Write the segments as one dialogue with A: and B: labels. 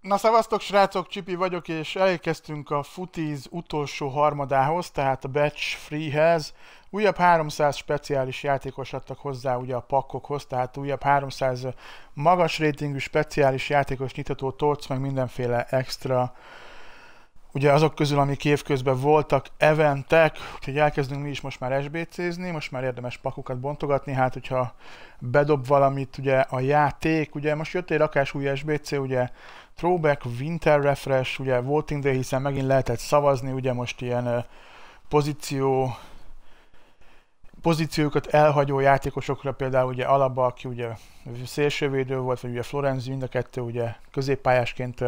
A: Na szavaztok srácok, Csipi vagyok, és elérkeztünk a Futiz utolsó harmadához, tehát a Batch Freehez. Újabb 300 speciális játékos adtak hozzá ugye a pakkokhoz, tehát újabb 300 magas rétingű speciális játékos nyitató torc, meg mindenféle extra uh, ugye azok közül, amik évközben voltak, eventek, úgyhogy elkezdünk mi is most már SBC-zni, most már érdemes pakokat bontogatni, hát hogyha bedob valamit ugye a játék, ugye most jött egy rakás új SBC, ugye Throwback, Winter Refresh, ugye Voting Day, hiszen megint lehetett szavazni, ugye most ilyen pozíció pozíciókat elhagyó játékosokra, például ugye Alaba, aki ugye szélsővédő volt, vagy ugye Florenzi, mind a kettő ugye középpályásként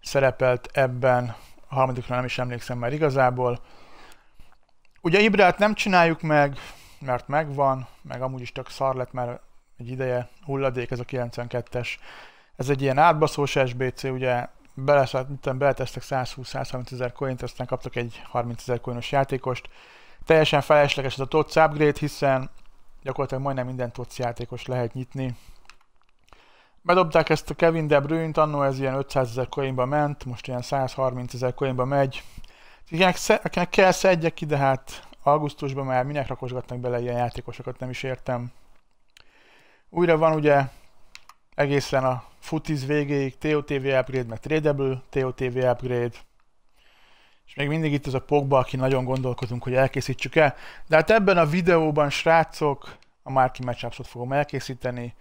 A: szerepelt ebben a harmadikra nem is emlékszem már igazából. Ugye Ibrát nem csináljuk meg, mert megvan, meg amúgy is csak szar lett, mert egy ideje hulladék, ez a 92-es. Ez egy ilyen átbaszós SBC, ugye beletesztek 120-130 ezer coint, aztán kaptak egy 30 ezer coinos játékost. Teljesen felesleges ez a TOTS upgrade, hiszen gyakorlatilag majdnem minden TOTS játékos lehet nyitni, Bedobták ezt a Kevin De Bruyne-t, annó ez ilyen 500 ezer coinba ment, most ilyen 130 ezer coinba megy. Akinek, akinek kell, szedjek ki, de hát augusztusban már minek rakosgatnak bele ilyen játékosokat, nem is értem. Újra van ugye egészen a futiz végéig TOTV upgrade, meg tradable TOTV upgrade. És még mindig itt az a Pogba, aki nagyon gondolkodunk, hogy elkészítsük-e. De hát ebben a videóban, srácok, a Márki Matchupsot fogom elkészíteni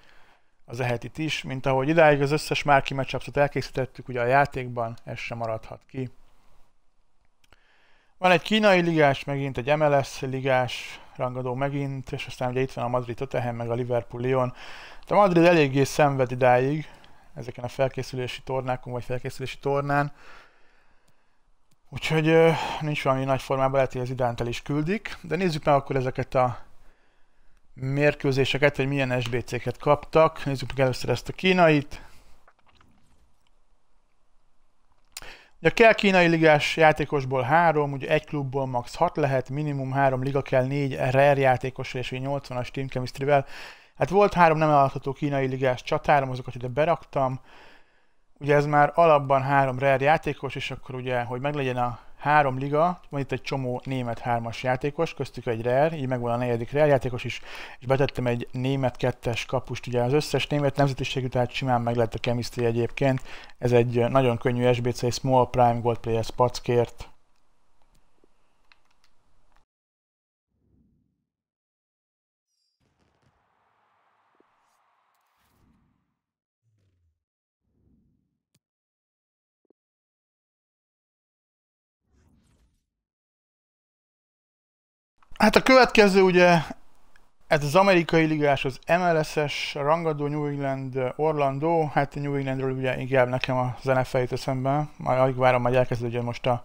A: az ehetit is, mint ahogy idáig az összes márki matchupsot elkészítettük, ugye a játékban ez sem maradhat ki. Van egy kínai ligás, megint egy MLS ligás rangadó megint, és aztán ugye itt van a Madrid Tottenham, meg a Liverpool Lyon. De a Madrid eléggé szenved idáig ezeken a felkészülési tornákon, vagy felkészülési tornán. Úgyhogy nincs valami nagy formában, lehet, hogy az idánt el is küldik. De nézzük meg akkor ezeket a mérkőzéseket, vagy milyen SBC-ket kaptak. Nézzük meg először ezt a kínait. Ugye kell kínai ligás játékosból három, ugye egy klubból max. 6 lehet, minimum három liga kell, 4 RR játékos és 80-as team chemistry-vel. Hát volt három nem eladható kínai ligás csatárom, azokat ide beraktam. Ugye ez már alapban három rare játékos, és akkor ugye, hogy meglegyen a három liga, van itt egy csomó német hármas játékos, köztük egy Real, így megvan a negyedik Real játékos is, és betettem egy német kettes kapust, ugye az összes német nemzetiségű, tehát simán meg lett a chemistry egyébként. Ez egy nagyon könnyű SBC Small Prime Gold Players packért Hát a következő ugye, ez az amerikai ligás, az MLS-es rangadó New England Orlando, hát New Englandről ugye inkább nekem a zene fejét eszembe, majd alig várom, majd elkezdődjön most a,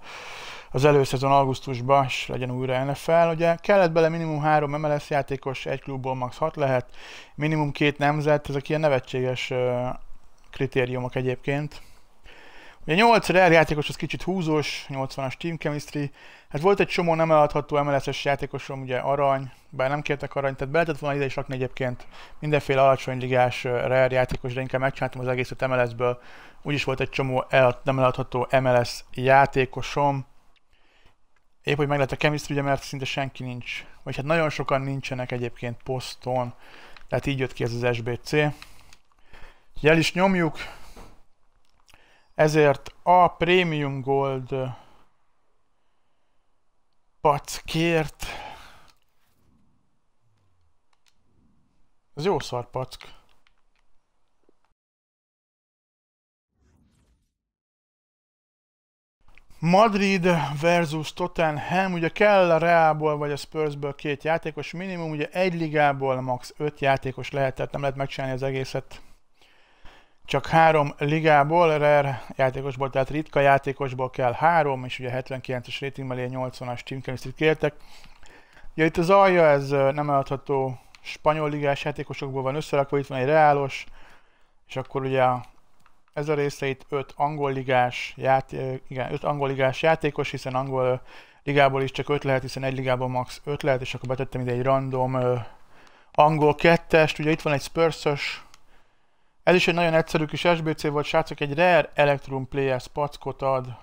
A: az előszezon augusztusban, és legyen újra NFL. Ugye kellett bele minimum három MLS játékos, egy klubból max. 6 lehet, minimum két nemzet, ezek ilyen nevetséges kritériumok egyébként. Ugye 8 R játékos az kicsit húzós, 80-as team chemistry, hát volt egy csomó nem eladható MLS-es játékosom, ugye arany, bár nem kértek arany, tehát be volna ide is rakni egyébként mindenféle alacsony ligás rare játékos, de inkább megcsináltam az egészet MLS-ből, úgyis volt egy csomó el, nem eladható MLS játékosom. Épp, hogy meg lehet a chemistry, ugye, mert szinte senki nincs, vagy hát nagyon sokan nincsenek egyébként poszton, tehát így jött ki ez az SBC. Ugye el is nyomjuk, ezért a Premium Gold packért Ez jó szar pack. Madrid versus Tottenham, ugye kell a Realból vagy a Spursből két játékos minimum, ugye egy ligából max. 5 játékos lehet, tehát nem lehet megcsinálni az egészet csak három ligából, rare játékosból, tehát ritka játékosból kell három, és ugye 79-es rating mellé 80-as team chemistry kértek. Ugye itt az alja, ez nem eladható spanyol ligás játékosokból van összerakva, itt van egy reálos, és akkor ugye ez a része itt öt angol ligás, játé- igen, öt angol ligás játékos, hiszen angol ligából is csak öt lehet, hiszen egy ligában max öt lehet, és akkor betettem ide egy random angol kettest, ugye itt van egy spurs ez is egy nagyon egyszerű kis SBC volt, srácok, egy Rare Electrum Players packot ad.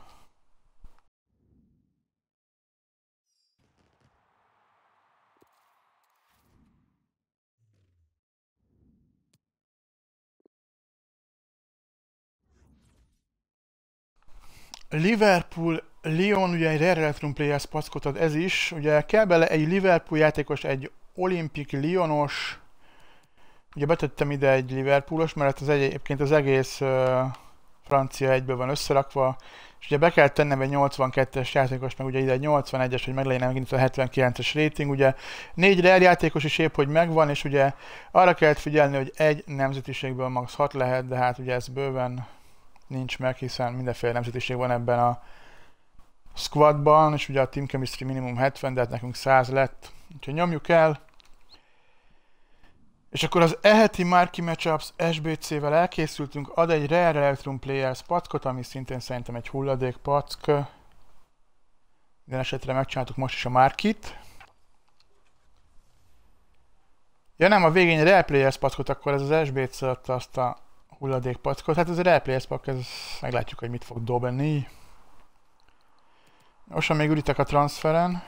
A: Liverpool Lyon ugye egy Rare Electrum Players packot ad ez is, ugye kell bele egy Liverpool játékos, egy Olympic Lyonos, Ugye betettem ide egy Liverpoolos, mert hát az egy, egyébként az egész uh, francia egybe van összerakva, és ugye be kell tennem egy 82-es játékos, meg ugye ide egy 81-es, hogy meg megint a 79-es rating, ugye négy real játékos is épp, hogy megvan, és ugye arra kell figyelni, hogy egy nemzetiségből max 6 lehet, de hát ugye ez bőven nincs meg, hiszen mindenféle nemzetiség van ebben a squadban, és ugye a team chemistry minimum 70, de hát nekünk 100 lett, úgyhogy nyomjuk el, és akkor az eheti Marki Matchups SBC-vel elkészültünk, ad egy Rare Electrum Players packot, ami szintén szerintem egy hulladék pack. Minden esetre megcsináltuk most is a Markit. Ja nem, a végén Rare Players packot, akkor ez az SBC adta azt a hulladék packot. Hát ez a Rare Players pack, ez meglátjuk, hogy mit fog dobni. Most még üritek a transferen.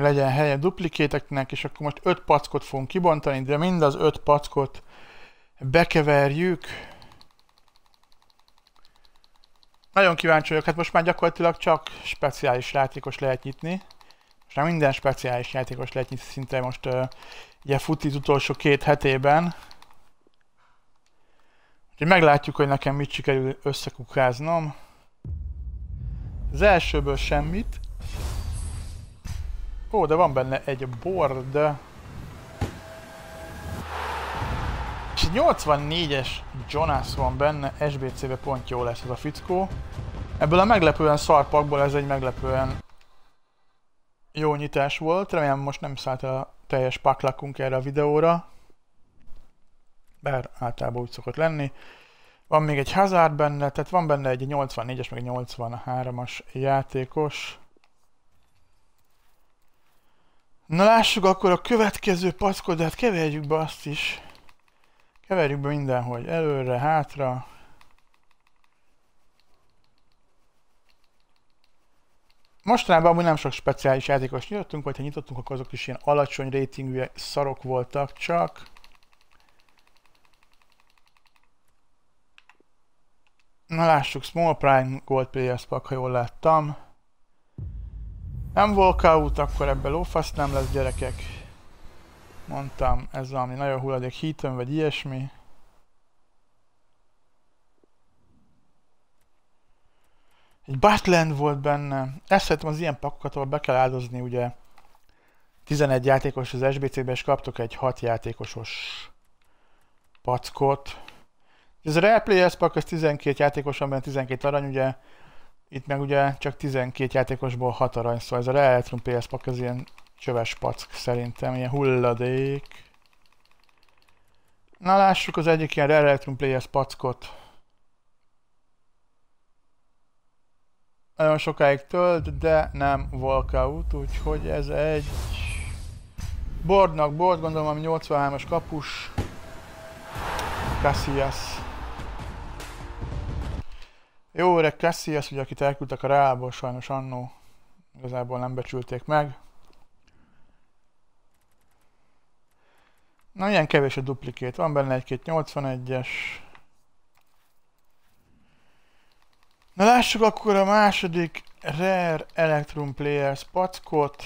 A: legyen helye duplikéteknek, és akkor most 5 packot fogunk kibontani, de mind az 5 packot bekeverjük. Nagyon kíváncsi vagyok, hát most már gyakorlatilag csak speciális játékos lehet nyitni. Most már minden speciális játékos lehet nyitni szinte most uh, ugye futi az utolsó két hetében. Úgyhogy meglátjuk, hogy nekem mit sikerül összekukáznom. Az elsőből semmit. Ó, de van benne egy board. És 84-es Jonas van benne, SBC-be pont jó lesz ez a fickó. Ebből a meglepően szarpakból ez egy meglepően jó nyitás volt. Remélem most nem szállt el a teljes paklakunk erre a videóra. Bár általában úgy szokott lenni. Van még egy Hazard benne, tehát van benne egy 84-es, meg egy 83-as játékos. Na lássuk akkor a következő packodát, keverjük be azt is. Keverjük be mindenhogy, előre, hátra. Mostanában amúgy nem sok speciális játékos nyitottunk, vagy ha nyitottunk, akkor azok is ilyen alacsony rétingű szarok voltak csak. Na lássuk, Small Prime Gold Players Pack, ha jól láttam. Nem walkout, akkor ebből lófasz nem lesz gyerekek. Mondtam, ez valami nagyon hulladék hítön, vagy ilyesmi. Egy Batland volt benne. Ezt szeretem az ilyen pakokat, ahol be kell áldozni, ugye 11 játékos az SBC-be, és kaptok egy 6 játékosos packot. Ez a Rare Players Pack, az 12 játékos, amiben 12 arany, ugye itt meg ugye csak 12 játékosból 6 arany, szóval ez a Realitrum PS pak az ilyen csöves pack szerintem, ilyen hulladék. Na lássuk az egyik ilyen Rare Electrum Players packot. Nagyon sokáig tölt, de nem walkout, úgyhogy ez egy... Bordnak bord, gondolom, ami 83-as kapus. Casillas. Jó öreg az, ugye, akit elküldtek a Reálból, sajnos annó igazából nem becsülték meg. Na, ilyen kevés a duplikét. Van benne egy-két 81-es. Na, lássuk akkor a második Rare Electrum Players packot.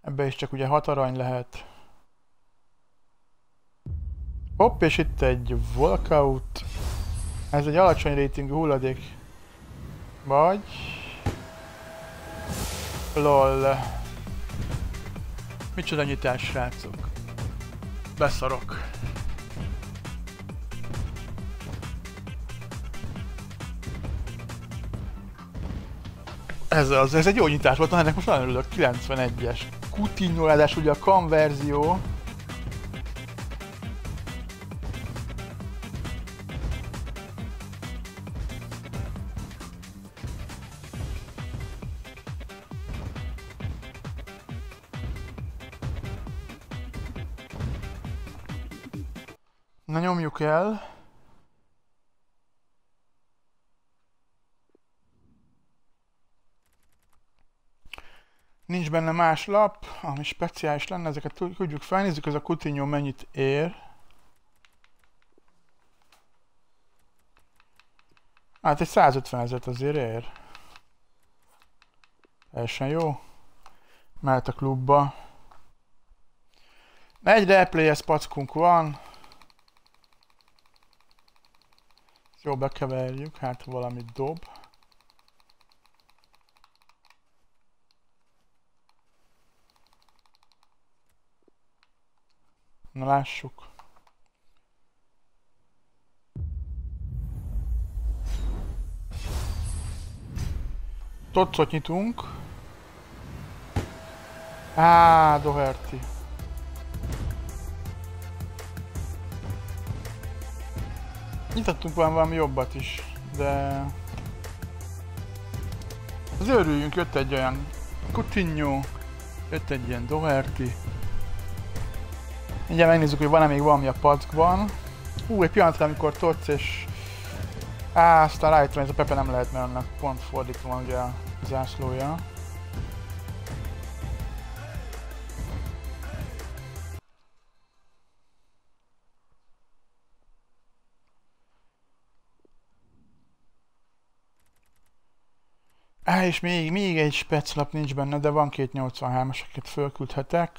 A: Ebbe is csak ugye 6 arany lehet. Hopp, és itt egy walkout. Ez egy alacsony rétingű hulladék. Vagy... LOL. Micsoda nyitás, srácok. Beszarok. Ez az, ez egy jó nyitás volt, ennek most nagyon örülök, 91-es. Coutinho, ugye a konverzió. Na nyomjuk el. Nincs benne más lap, ami speciális lenne, ezeket tudjuk felnézzük, ez a Coutinho mennyit ér. Hát egy 150 ezeret azért ér. Teljesen jó. Mehet a klubba. egy eplay packunk van. Jó, bekeverjük, hát valami dob. Na lássuk. Tocot nyitunk. Á, Doherty. Nyitottunk volna valami jobbat is, de... Az örüljünk, jött egy olyan Coutinho, jött egy ilyen Doherty. Mindjárt megnézzük, hogy van-e még valami a packban. Hú, egy pillanatra, amikor Tots és... Á, aztán rájöttem, hogy ez a Pepe nem lehet, mert annak pont fordítva van ugye a zászlója. Á, és még, még egy speclap nincs benne, de van két 83-as, akiket fölküldhetek.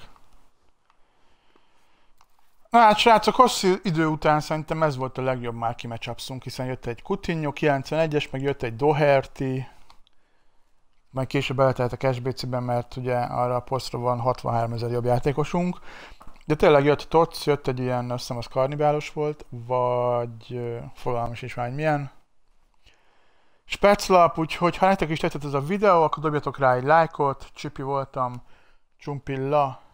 A: Na hát srácok, hosszú idő után szerintem ez volt a legjobb már kimecsapszunk, hiszen jött egy Coutinho 91-es, meg jött egy Doherty, majd később eltelt a SBC-ben, mert ugye arra a posztra van 63 ezer jobb játékosunk. De tényleg jött Tots, jött egy ilyen, azt hiszem az karnibálos volt, vagy fogalmas is már milyen, Speclap, úgyhogy ha nektek is tetszett ez a videó, akkor dobjatok rá egy lájkot, csipi voltam, csumpilla.